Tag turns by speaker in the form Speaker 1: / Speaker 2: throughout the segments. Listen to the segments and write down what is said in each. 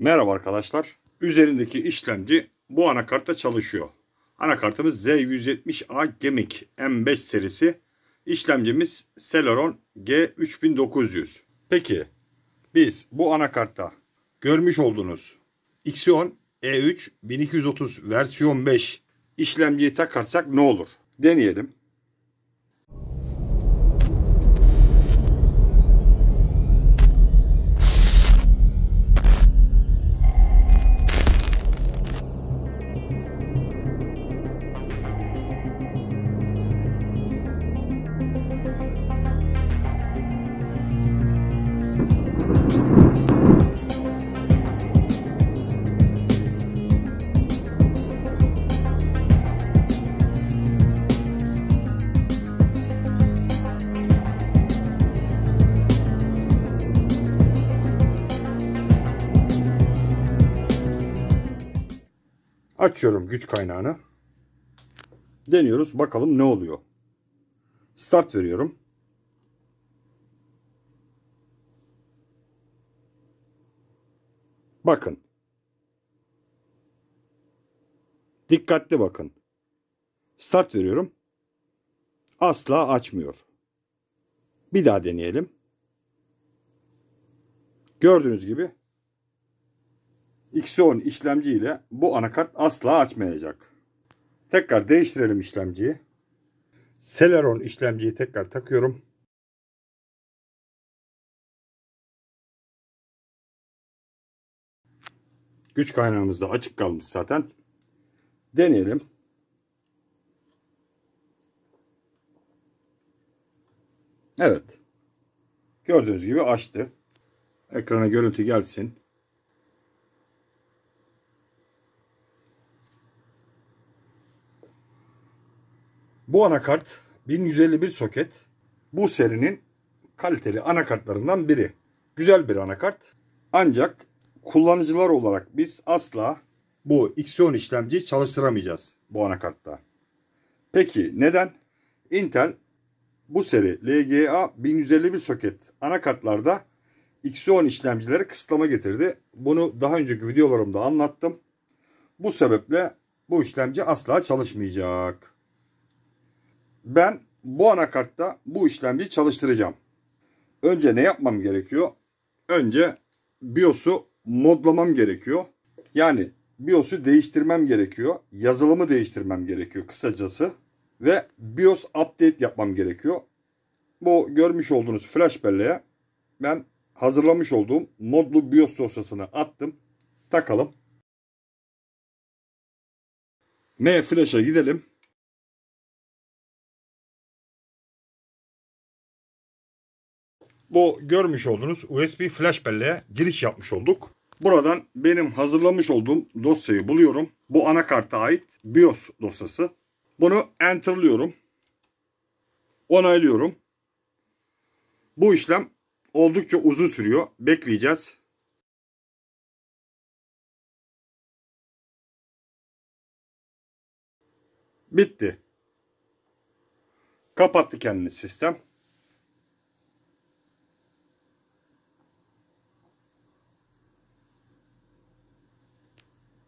Speaker 1: Merhaba arkadaşlar. Üzerindeki işlemci bu anakartta çalışıyor. Anakartımız Z170A GEMIC M5 serisi. İşlemcimiz Celeron G3900. Peki biz bu anakartta görmüş olduğunuz Xeon E3 1230 versiyon 5 işlemciyi takarsak ne olur? Deneyelim. Açıyorum güç kaynağını. Deniyoruz bakalım ne oluyor. Start veriyorum. Bakın. Dikkatli bakın. Start veriyorum. Asla açmıyor. Bir daha deneyelim. Gördüğünüz gibi Xeon işlemci ile bu anakart asla açmayacak. Tekrar değiştirelim işlemciyi. Celeron işlemciyi tekrar takıyorum. Güç kaynağımız da açık kalmış zaten. Deneyelim. Evet. Gördüğünüz gibi açtı. Ekrana görüntü gelsin. Bu anakart 1151 soket bu serinin kaliteli anakartlarından biri. Güzel bir anakart. Ancak kullanıcılar olarak biz asla bu Xeon işlemci çalıştıramayacağız bu anakartta. Peki neden? Intel bu seri LGA 1151 soket anakartlarda Xeon işlemcileri kısıtlama getirdi. Bunu daha önceki videolarımda anlattım. Bu sebeple bu işlemci asla çalışmayacak. Ben bu anakartta bu işlemciyi çalıştıracağım. Önce ne yapmam gerekiyor? Önce BIOS'u modlamam gerekiyor. Yani BIOS'u değiştirmem gerekiyor. Yazılımı değiştirmem gerekiyor kısacası. Ve BIOS update yapmam gerekiyor. Bu görmüş olduğunuz flash belleğe ben hazırlamış olduğum modlu BIOS dosyasını attım. Takalım. M flash'a gidelim. bu görmüş olduğunuz USB flash belleğe giriş yapmış olduk. Buradan benim hazırlamış olduğum dosyayı buluyorum. Bu anakarta ait BIOS dosyası. Bunu enter'lıyorum. Onaylıyorum. Bu işlem oldukça uzun sürüyor. Bekleyeceğiz. Bitti. Kapattı kendini sistem.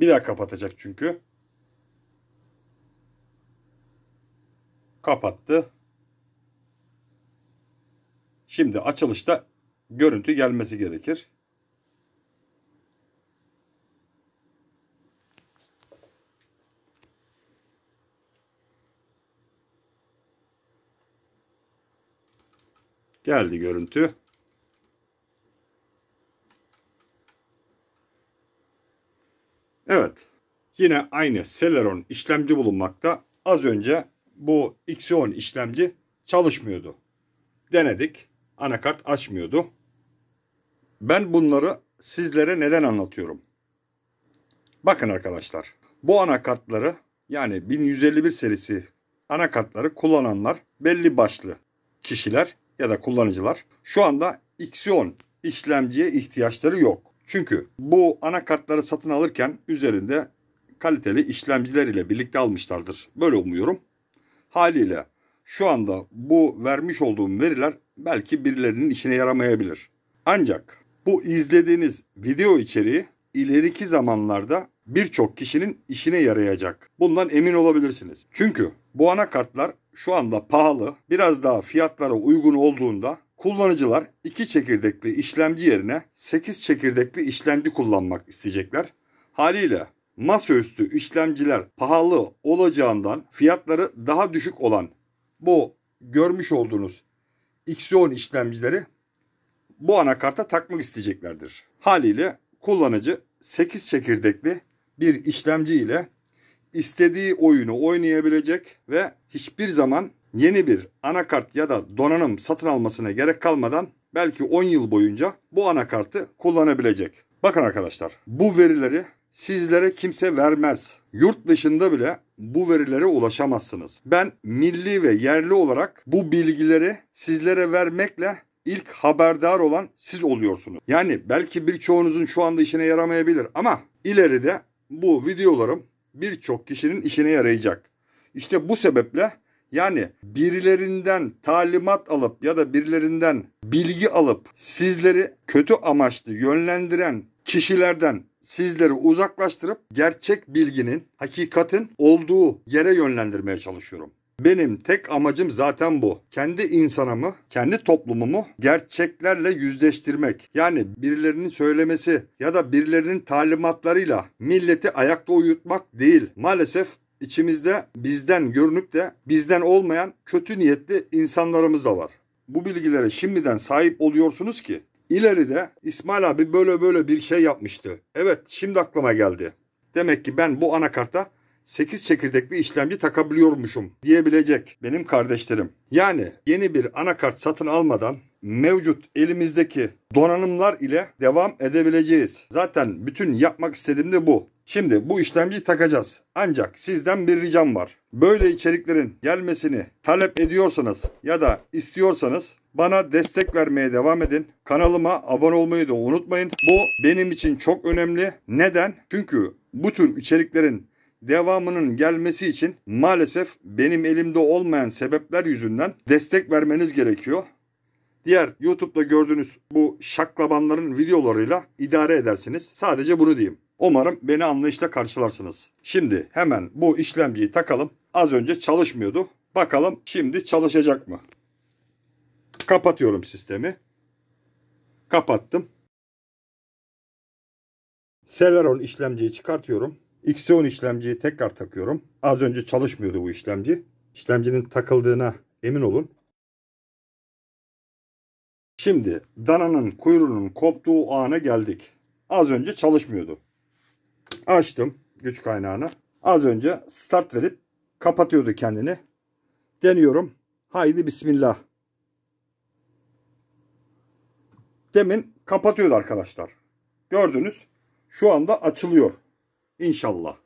Speaker 1: Bir daha kapatacak çünkü. Kapattı. Şimdi açılışta görüntü gelmesi gerekir. Geldi görüntü. Yine aynı Celeron işlemci bulunmakta. Az önce bu Xeon işlemci çalışmıyordu. Denedik. Anakart açmıyordu. Ben bunları sizlere neden anlatıyorum? Bakın arkadaşlar. Bu anakartları yani 1151 serisi anakartları kullananlar belli başlı kişiler ya da kullanıcılar şu anda Xeon işlemciye ihtiyaçları yok. Çünkü bu anakartları satın alırken üzerinde kaliteli işlemciler ile birlikte almışlardır. Böyle umuyorum. Haliyle şu anda bu vermiş olduğum veriler belki birilerinin işine yaramayabilir. Ancak bu izlediğiniz video içeriği ileriki zamanlarda birçok kişinin işine yarayacak. Bundan emin olabilirsiniz. Çünkü bu anakartlar şu anda pahalı. Biraz daha fiyatlara uygun olduğunda kullanıcılar 2 çekirdekli işlemci yerine 8 çekirdekli işlemci kullanmak isteyecekler. Haliyle masaüstü işlemciler pahalı olacağından fiyatları daha düşük olan bu görmüş olduğunuz Xeon işlemcileri bu anakarta takmak isteyeceklerdir. Haliyle kullanıcı 8 çekirdekli bir işlemci ile istediği oyunu oynayabilecek ve hiçbir zaman yeni bir anakart ya da donanım satın almasına gerek kalmadan belki 10 yıl boyunca bu anakartı kullanabilecek. Bakın arkadaşlar bu verileri sizlere kimse vermez. Yurt dışında bile bu verilere ulaşamazsınız. Ben milli ve yerli olarak bu bilgileri sizlere vermekle ilk haberdar olan siz oluyorsunuz. Yani belki birçoğunuzun şu anda işine yaramayabilir ama ileride bu videolarım birçok kişinin işine yarayacak. İşte bu sebeple yani birilerinden talimat alıp ya da birilerinden bilgi alıp sizleri kötü amaçlı yönlendiren kişilerden sizleri uzaklaştırıp gerçek bilginin, hakikatin olduğu yere yönlendirmeye çalışıyorum. Benim tek amacım zaten bu. Kendi insanımı, kendi toplumumu gerçeklerle yüzleştirmek. Yani birilerinin söylemesi ya da birilerinin talimatlarıyla milleti ayakta uyutmak değil. Maalesef içimizde bizden görünüp de bizden olmayan kötü niyetli insanlarımız da var. Bu bilgilere şimdiden sahip oluyorsunuz ki İleride İsmail abi böyle böyle bir şey yapmıştı. Evet şimdi aklıma geldi. Demek ki ben bu anakarta 8 çekirdekli işlemci takabiliyormuşum diyebilecek benim kardeşlerim. Yani yeni bir anakart satın almadan mevcut elimizdeki donanımlar ile devam edebileceğiz. Zaten bütün yapmak istediğim de bu. Şimdi bu işlemci takacağız. Ancak sizden bir ricam var. Böyle içeriklerin gelmesini talep ediyorsanız ya da istiyorsanız bana destek vermeye devam edin. Kanalıma abone olmayı da unutmayın. Bu benim için çok önemli. Neden? Çünkü bu tür içeriklerin devamının gelmesi için maalesef benim elimde olmayan sebepler yüzünden destek vermeniz gerekiyor diğer YouTube'da gördüğünüz bu şaklabanların videolarıyla idare edersiniz. Sadece bunu diyeyim. Umarım beni anlayışla karşılarsınız. Şimdi hemen bu işlemciyi takalım. Az önce çalışmıyordu. Bakalım şimdi çalışacak mı? Kapatıyorum sistemi. Kapattım. Celeron işlemciyi çıkartıyorum. Xeon işlemciyi tekrar takıyorum. Az önce çalışmıyordu bu işlemci. İşlemcinin takıldığına emin olun. Şimdi dananın kuyruğunun koptuğu ana geldik. Az önce çalışmıyordu. Açtım güç kaynağını. Az önce start verip kapatıyordu kendini. Deniyorum. Haydi bismillah. Demin kapatıyordu arkadaşlar. Gördünüz. Şu anda açılıyor. İnşallah.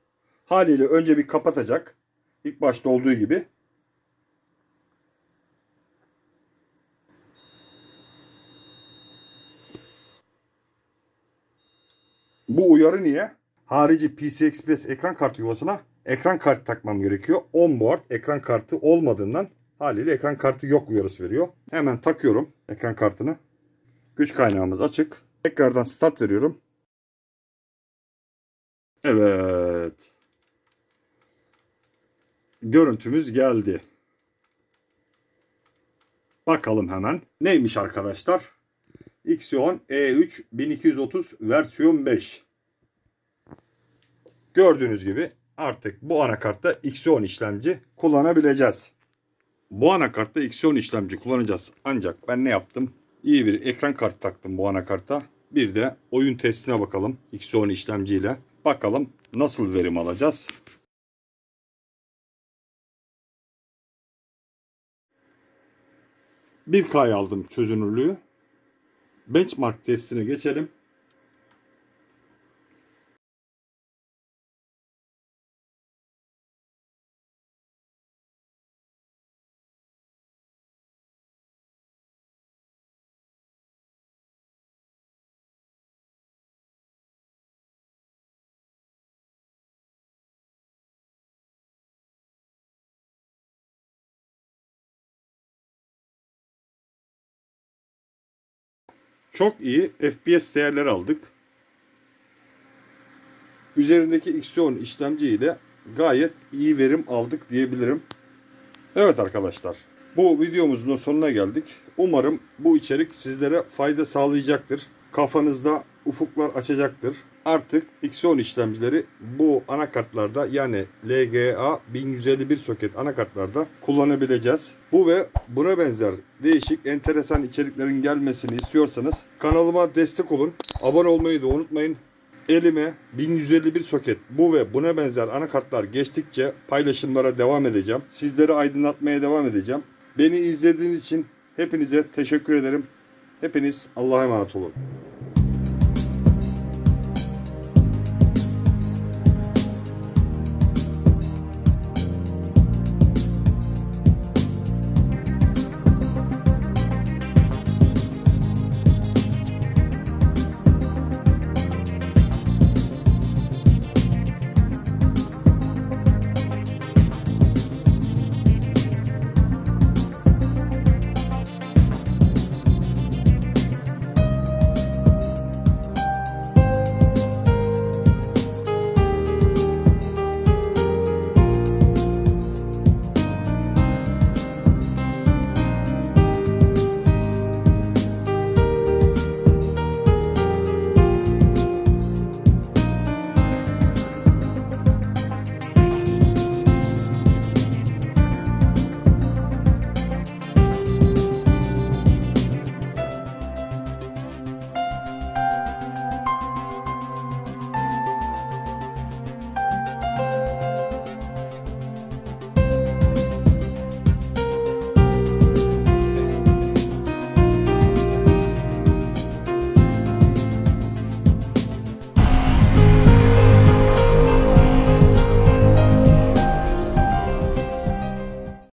Speaker 1: Haliyle önce bir kapatacak. İlk başta olduğu gibi. Bu uyarı niye? Harici PC Express ekran kartı yuvasına ekran kartı takmam gerekiyor. Onboard ekran kartı olmadığından haliyle ekran kartı yok uyarısı veriyor. Hemen takıyorum ekran kartını. Güç kaynağımız açık. Tekrardan start veriyorum. Evet. Görüntümüz geldi. Bakalım hemen. Neymiş arkadaşlar? Xeon E3 1230 versiyon 5. Gördüğünüz gibi artık bu anakartta Xeon işlemci kullanabileceğiz. Bu anakartta Xeon işlemci kullanacağız. Ancak ben ne yaptım? İyi bir ekran kartı taktım bu anakarta. Bir de oyun testine bakalım Xeon işlemciyle. Bakalım nasıl verim alacağız. Bir kay aldım çözünürlüğü benchmark testine geçelim. Çok iyi FPS değerler aldık. Üzerindeki Xeon işlemci ile gayet iyi verim aldık diyebilirim. Evet arkadaşlar. Bu videomuzun sonuna geldik. Umarım bu içerik sizlere fayda sağlayacaktır. Kafanızda ufuklar açacaktır artık x Xeon işlemcileri bu anakartlarda yani LGA 1151 soket anakartlarda kullanabileceğiz. Bu ve buna benzer değişik enteresan içeriklerin gelmesini istiyorsanız kanalıma destek olun. Abone olmayı da unutmayın. Elime 1151 soket bu ve buna benzer anakartlar geçtikçe paylaşımlara devam edeceğim. Sizleri aydınlatmaya devam edeceğim. Beni izlediğiniz için hepinize teşekkür ederim. Hepiniz Allah'a emanet olun.